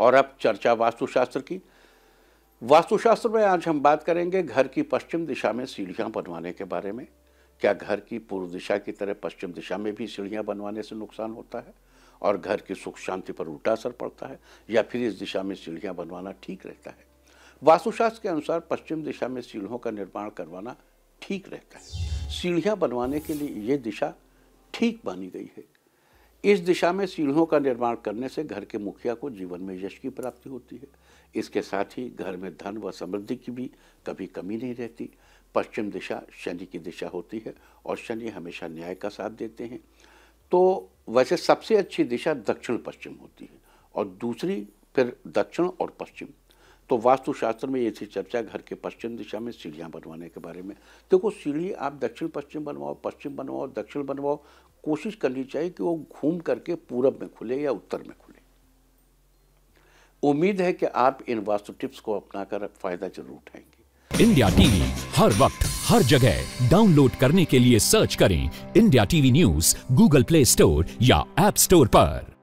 और अब चर्चा वास्तुशास्त्र की वास्तुशास्त्र में आज हम बात करेंगे घर की पश्चिम दिशा में सीढ़ियाँ बनवाने के बारे में क्या घर की पूर्व दिशा की तरह पश्चिम दिशा में भी सीढ़ियाँ बनवाने से नुकसान होता है और घर की सुख शांति पर उल्टा असर पड़ता है या फिर इस दिशा में सीढ़ियाँ बनवाना ठीक रहता है वास्तुशास्त्र के अनुसार पश्चिम दिशा में सीढ़ियों का निर्माण करवाना ठीक रहता है सीढ़ियाँ बनवाने के लिए ये दिशा ठीक मानी गई है इस दिशा में सीढ़ियों का निर्माण करने से घर के मुखिया को जीवन में यश की प्राप्ति होती है इसके साथ ही घर में धन व समृद्धि की भी कभी कमी नहीं रहती पश्चिम दिशा शनि की दिशा होती है और शनि हमेशा न्याय का साथ देते हैं तो वैसे सबसे अच्छी दिशा दक्षिण पश्चिम होती है और दूसरी फिर दक्षिण और पश्चिम तो वास्तुशास्त्र में ये थी चर्चा घर के पश्चिम दिशा में सीढ़ियाँ बनवाने के बारे में देखो सीढ़ी आप दक्षिण पश्चिम बनवाओ पश्चिम बनवाओ दक्षिण बनवाओ कोशिश करनी चाहिए कि वो घूम करके पूरब में खुले या उत्तर में खुले उम्मीद है कि आप इन वास्तु टिप्स को अपनाकर फायदा जरूर उठाएंगे इंडिया टीवी हर वक्त हर जगह डाउनलोड करने के लिए सर्च करें India TV news Google Play Store या एप स्टोर पर